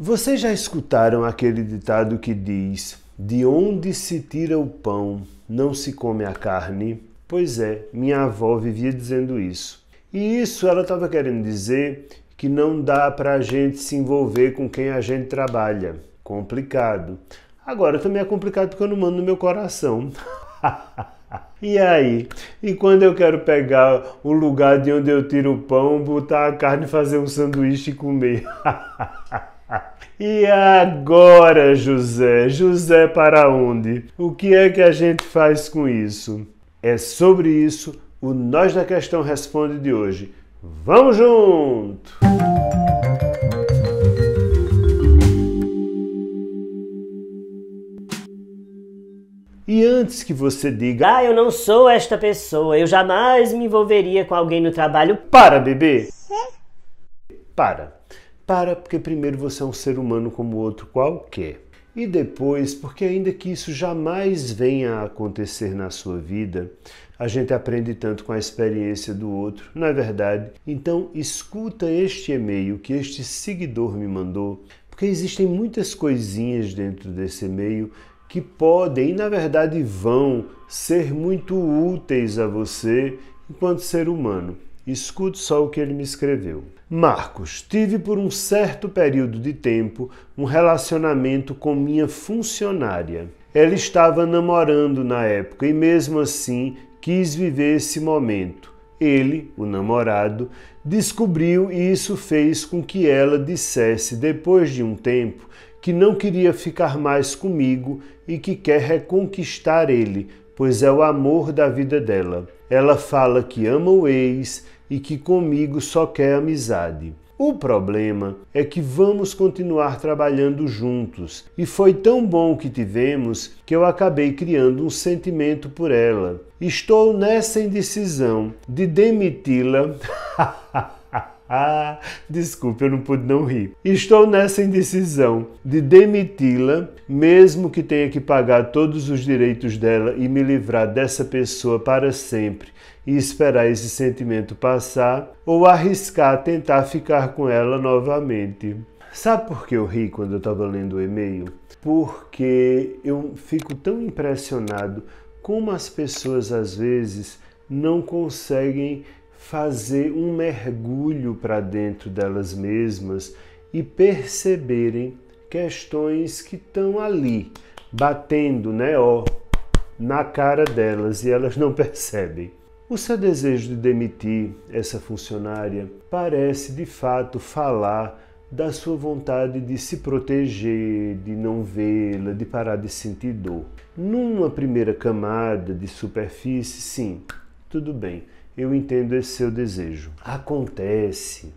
Vocês já escutaram aquele ditado que diz: De onde se tira o pão, não se come a carne? Pois é, minha avó vivia dizendo isso. E isso ela estava querendo dizer que não dá para a gente se envolver com quem a gente trabalha. Complicado. Agora também é complicado porque eu não mando no meu coração. E aí? E quando eu quero pegar o lugar de onde eu tiro o pão, botar a carne, fazer um sanduíche e comer? E agora, José? José para onde? O que é que a gente faz com isso? É sobre isso o Nós da Questão Responde de hoje. Vamos junto! E antes que você diga, ah, eu não sou esta pessoa, eu jamais me envolveria com alguém no trabalho. Para, bebê! Para. Para porque primeiro você é um ser humano como outro qualquer. E depois, porque ainda que isso jamais venha a acontecer na sua vida, a gente aprende tanto com a experiência do outro, não é verdade? Então, escuta este e-mail que este seguidor me mandou, porque existem muitas coisinhas dentro desse e-mail que podem e, na verdade, vão ser muito úteis a você enquanto ser humano. Escute só o que ele me escreveu. Marcos, tive por um certo período de tempo um relacionamento com minha funcionária. Ela estava namorando na época e, mesmo assim, quis viver esse momento. Ele, o namorado, descobriu e isso fez com que ela dissesse, depois de um tempo, que não queria ficar mais comigo e que quer reconquistar ele, pois é o amor da vida dela. Ela fala que ama o ex e que comigo só quer amizade. O problema é que vamos continuar trabalhando juntos, e foi tão bom que tivemos que eu acabei criando um sentimento por ela. Estou nessa indecisão de demiti-la. Ah, desculpe, eu não pude não rir. Estou nessa indecisão de demiti-la, mesmo que tenha que pagar todos os direitos dela e me livrar dessa pessoa para sempre, e esperar esse sentimento passar ou arriscar tentar ficar com ela novamente. Sabe por que eu ri quando eu estava lendo o e-mail? Porque eu fico tão impressionado como as pessoas às vezes não conseguem fazer um mergulho para dentro delas mesmas e perceberem questões que estão ali, batendo, né, ó, na cara delas e elas não percebem. O seu desejo de demitir essa funcionária parece de fato falar da sua vontade de se proteger, de não vê-la, de parar de sentir dor. Numa primeira camada de superfície, sim, tudo bem, eu entendo esse seu desejo. Acontece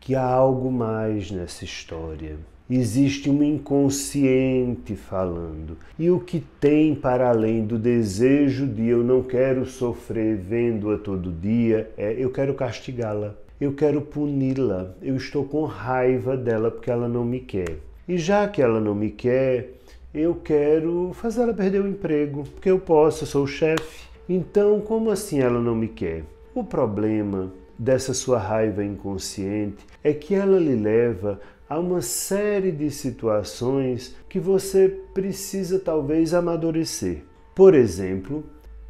que há algo mais nessa história. Existe um inconsciente falando. E o que tem para além do desejo de eu não quero sofrer vendo-a todo dia é eu quero castigá-la, eu quero puni-la, eu estou com raiva dela porque ela não me quer. E já que ela não me quer, eu quero fazer ela perder o emprego, porque eu posso, eu sou o chefe. Então, como assim ela não me quer? O problema dessa sua raiva inconsciente é que ela lhe leva Há uma série de situações que você precisa talvez amadurecer. Por exemplo,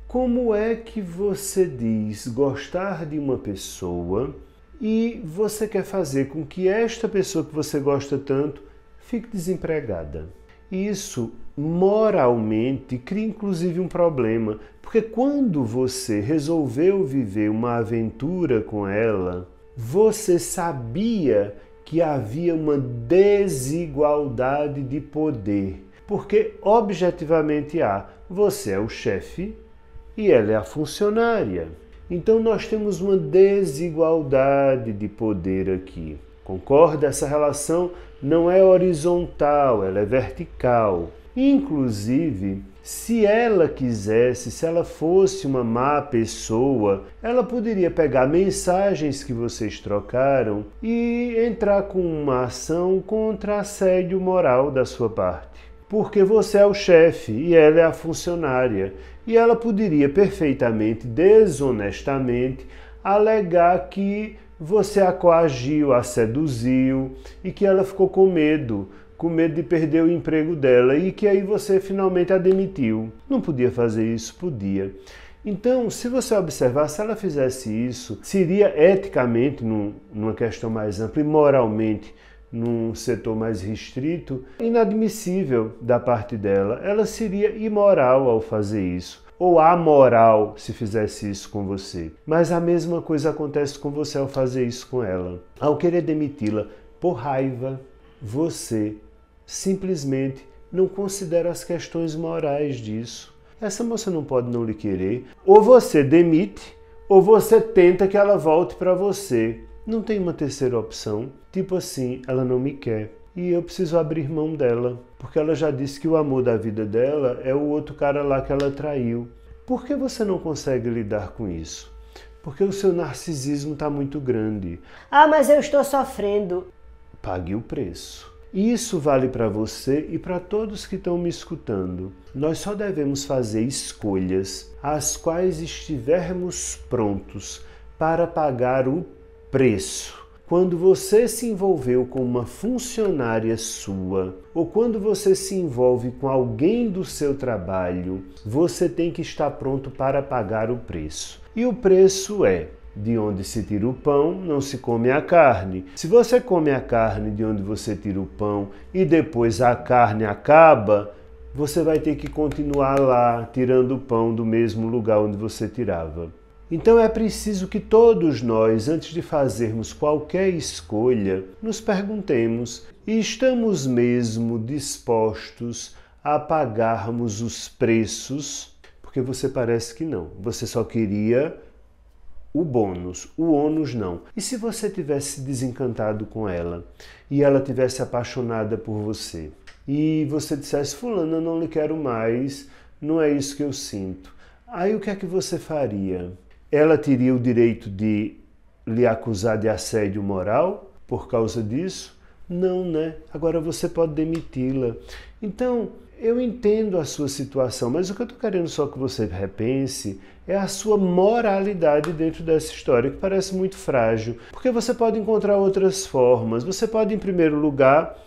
como é que você diz gostar de uma pessoa e você quer fazer com que esta pessoa que você gosta tanto fique desempregada? Isso moralmente cria inclusive um problema, porque quando você resolveu viver uma aventura com ela, você sabia que havia uma desigualdade de poder, porque objetivamente há, você é o chefe e ela é a funcionária. Então nós temos uma desigualdade de poder aqui. Concorda? Essa relação não é horizontal, ela é vertical. Inclusive, se ela quisesse, se ela fosse uma má pessoa, ela poderia pegar mensagens que vocês trocaram e entrar com uma ação contra assédio moral da sua parte. Porque você é o chefe e ela é a funcionária, e ela poderia perfeitamente, desonestamente, alegar que você a coagiu, a seduziu e que ela ficou com medo com medo de perder o emprego dela e que aí você finalmente a demitiu. Não podia fazer isso? Podia. Então, se você observar, se ela fizesse isso, seria eticamente, num, numa questão mais ampla, e moralmente, num setor mais restrito, inadmissível da parte dela. Ela seria imoral ao fazer isso. Ou amoral se fizesse isso com você. Mas a mesma coisa acontece com você ao fazer isso com ela. Ao querer demiti-la por raiva, você simplesmente não considera as questões morais disso. Essa moça não pode não lhe querer. Ou você demite, ou você tenta que ela volte para você. Não tem uma terceira opção. Tipo assim, ela não me quer e eu preciso abrir mão dela, porque ela já disse que o amor da vida dela é o outro cara lá que ela traiu. Por que você não consegue lidar com isso? Porque o seu narcisismo está muito grande. Ah, mas eu estou sofrendo. Pague o preço. Isso vale para você e para todos que estão me escutando. Nós só devemos fazer escolhas às quais estivermos prontos para pagar o preço. Quando você se envolveu com uma funcionária sua ou quando você se envolve com alguém do seu trabalho, você tem que estar pronto para pagar o preço. E o preço é de onde se tira o pão, não se come a carne. Se você come a carne de onde você tira o pão e depois a carne acaba, você vai ter que continuar lá tirando o pão do mesmo lugar onde você tirava. Então é preciso que todos nós, antes de fazermos qualquer escolha, nos perguntemos: estamos mesmo dispostos a pagarmos os preços? Porque você parece que não, você só queria o bônus, o ônus não. E se você tivesse desencantado com ela e ela tivesse apaixonada por você e você dissesse eu não lhe quero mais, não é isso que eu sinto. Aí o que é que você faria? Ela teria o direito de lhe acusar de assédio moral por causa disso? Não, né? Agora você pode demiti-la. Então, eu entendo a sua situação, mas o que eu estou querendo só que você repense é a sua moralidade dentro dessa história, que parece muito frágil. Porque você pode encontrar outras formas. Você pode, em primeiro lugar,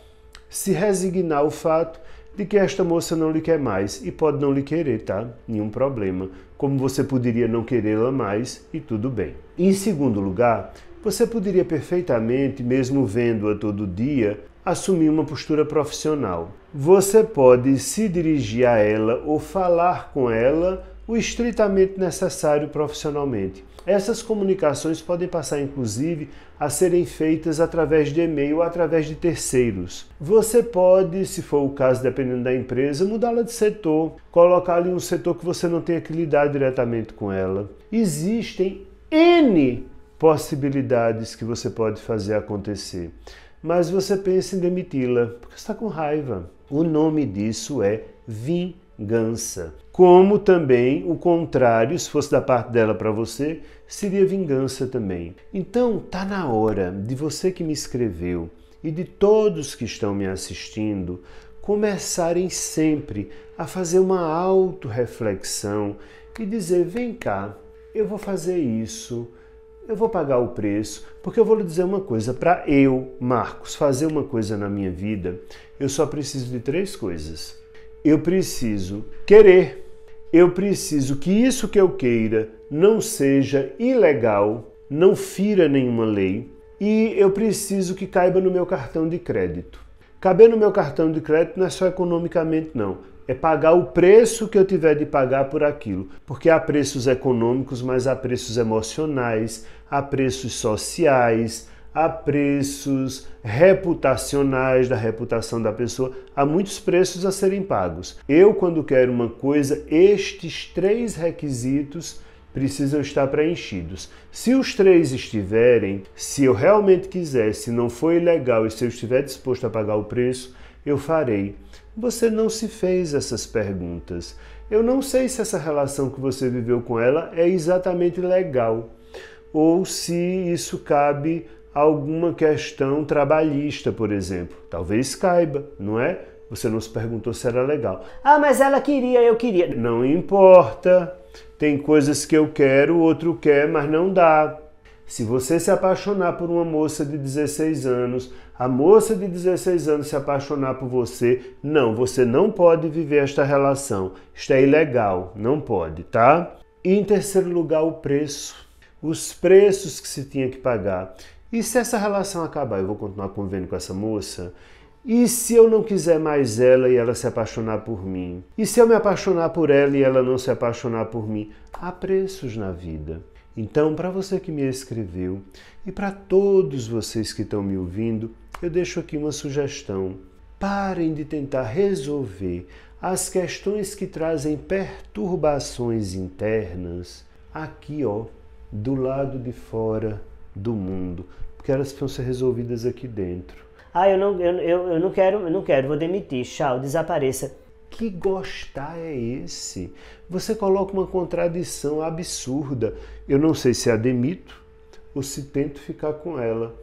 se resignar ao fato de que esta moça não lhe quer mais e pode não lhe querer, tá? Nenhum problema. Como você poderia não querê-la mais e tudo bem. Em segundo lugar, você poderia perfeitamente, mesmo vendo-a todo dia, assumir uma postura profissional. Você pode se dirigir a ela ou falar com ela o estritamente necessário profissionalmente. Essas comunicações podem passar, inclusive, a serem feitas através de e-mail ou através de terceiros. Você pode, se for o caso, dependendo da empresa, mudá-la de setor, colocar ali um setor que você não tenha que lidar diretamente com ela. Existem N possibilidades que você pode fazer acontecer. Mas você pensa em demiti-la porque está com raiva. O nome disso é vingança. Como também o contrário, se fosse da parte dela para você, seria vingança também. Então tá na hora de você que me escreveu e de todos que estão me assistindo começarem sempre a fazer uma autorreflexão e dizer: vem cá, eu vou fazer isso eu vou pagar o preço, porque eu vou lhe dizer uma coisa, para eu, Marcos, fazer uma coisa na minha vida, eu só preciso de três coisas. Eu preciso querer, eu preciso que isso que eu queira não seja ilegal, não fira nenhuma lei, e eu preciso que caiba no meu cartão de crédito. Caber no meu cartão de crédito não é só economicamente não, é pagar o preço que eu tiver de pagar por aquilo, porque há preços econômicos, mas há preços emocionais, há preços sociais, há preços reputacionais da reputação da pessoa, há muitos preços a serem pagos. Eu, quando quero uma coisa, estes três requisitos precisam estar preenchidos. Se os três estiverem, se eu realmente quiser, se não for ilegal e se eu estiver disposto a pagar o preço, eu farei você não se fez essas perguntas. Eu não sei se essa relação que você viveu com ela é exatamente legal ou se isso cabe a alguma questão trabalhista, por exemplo. Talvez caiba, não é? Você não se perguntou se era legal. Ah, mas ela queria, eu queria. Não importa. Tem coisas que eu quero, outro quer, mas não dá. Se você se apaixonar por uma moça de 16 anos, a moça de 16 anos se apaixonar por você, não, você não pode viver esta relação. Isto é ilegal, não pode, tá? E em terceiro lugar, o preço. Os preços que se tinha que pagar. E se essa relação acabar, eu vou continuar convivendo com essa moça? E se eu não quiser mais ela e ela se apaixonar por mim? E se eu me apaixonar por ela e ela não se apaixonar por mim? Há preços na vida. Então, para você que me escreveu e para todos vocês que estão me ouvindo, eu deixo aqui uma sugestão. Parem de tentar resolver as questões que trazem perturbações internas aqui, ó, do lado de fora do mundo, porque elas precisam ser resolvidas aqui dentro. Ah, eu não, eu, eu, eu não quero, eu não quero, vou demitir, tchau, desapareça que gostar é esse? Você coloca uma contradição absurda. Eu não sei se a demito ou se tento ficar com ela.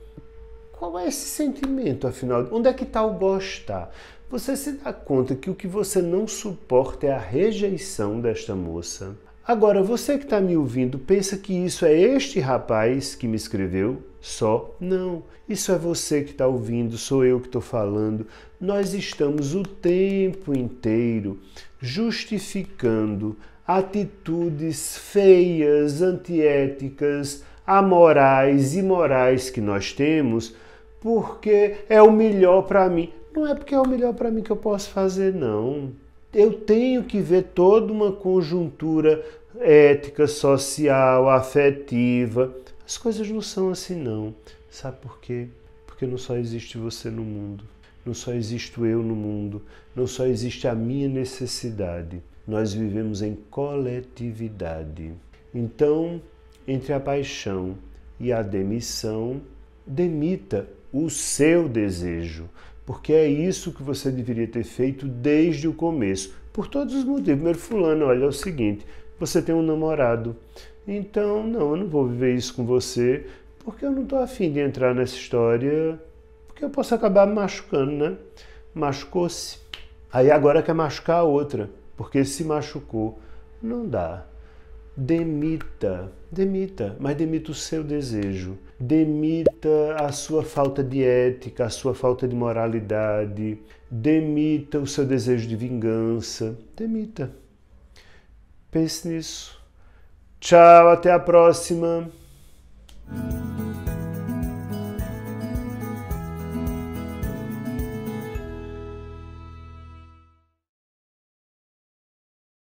Qual é esse sentimento, afinal? Onde é que está o gostar? Você se dá conta que o que você não suporta é a rejeição desta moça, Agora, você que está me ouvindo, pensa que isso é este rapaz que me escreveu só? Não, isso é você que está ouvindo, sou eu que estou falando. Nós estamos o tempo inteiro justificando atitudes feias, antiéticas, amorais, imorais que nós temos, porque é o melhor para mim. Não é porque é o melhor para mim que eu posso fazer, não eu tenho que ver toda uma conjuntura ética, social, afetiva. As coisas não são assim, não. Sabe por quê? Porque não só existe você no mundo, não só existo eu no mundo, não só existe a minha necessidade. Nós vivemos em coletividade. Então, entre a paixão e a demissão, demita o seu desejo, porque é isso que você deveria ter feito desde o começo, por todos os motivos. Primeiro, fulano, olha, é o seguinte, você tem um namorado, então não, eu não vou viver isso com você, porque eu não estou afim de entrar nessa história, porque eu posso acabar me machucando, né? Machucou-se, aí agora quer machucar a outra, porque se machucou, não dá. Demita Demita, mas demita o seu desejo, demita a sua falta de ética, a sua falta de moralidade, demita o seu desejo de vingança, demita. Pense nisso. Tchau, até a próxima.